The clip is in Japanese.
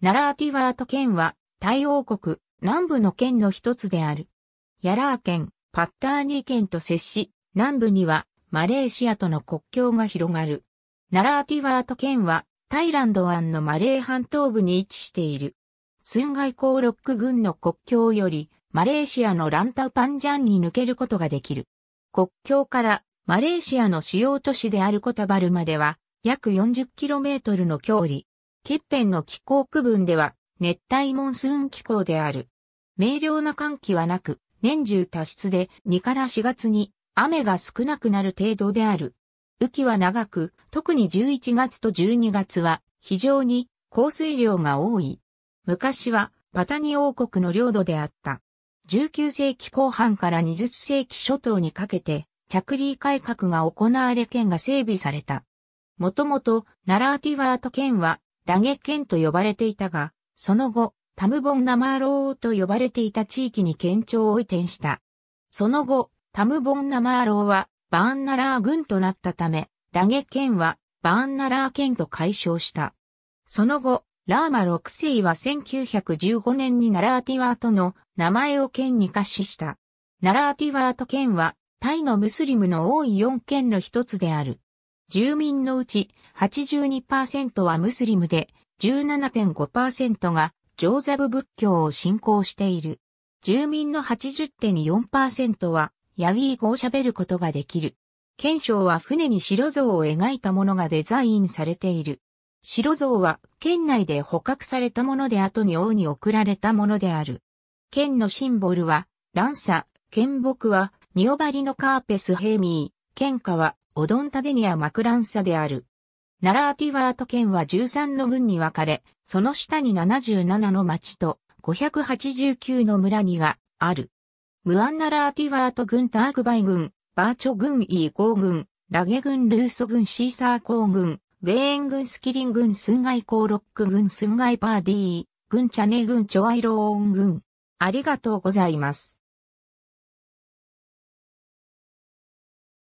ナラーティワート県は、タイ王国、南部の県の一つである。ヤラー県、パッターニー県と接し、南部には、マレーシアとの国境が広がる。ナラーティワート県は、タイランド湾のマレー半島部に位置している。スンガイコーロック軍の国境より、マレーシアのランタウパンジャンに抜けることができる。国境から、マレーシアの主要都市であるコタバルまでは、約 40km の距離。ペンの気候区分では熱帯モンスーン気候である。明瞭な寒気はなく、年中多湿で2から4月に雨が少なくなる程度である。雨季は長く、特に11月と12月は非常に降水量が多い。昔はパタニ王国の領土であった。19世紀後半から20世紀初頭にかけて着陸改革が行われ県が整備された。もともとナラーティワート県はダゲ県と呼ばれていたが、その後、タムボンナマーローと呼ばれていた地域に県庁を移転した。その後、タムボンナマーローはバーンナラー軍となったため、ダゲ県はバーンナラー県と解消した。その後、ラーマ6世は1915年にナラーティワートの名前を県に可視した。ナラーティワート県はタイのムスリムの多い4県の一つである。住民のうち82%はムスリムで、17.5%がジョーザブ仏教を信仰している。住民の80.4%はヤウィー語を喋ることができる。県庁は船に白像を描いたものがデザインされている。白像は県内で捕獲されたもので後に王に送られたものである。県のシンボルは、ランサ、県木は、ニオバリのカーペスヘーミー、県下は、オドンタデニア・マクランサである。ナラーティワート県は13の郡に分かれ、その下に77の町と589の村にがある。ムアンナラーティワート郡タークバイ郡、バーチョ郡イーコー郡、ラゲ郡ルーソ郡シーサーコー郡、ベーン郡スキリン郡スンガイコーロック郡スンガイパーディー、郡チャネ郡チョアイローン郡。ありがとうございます。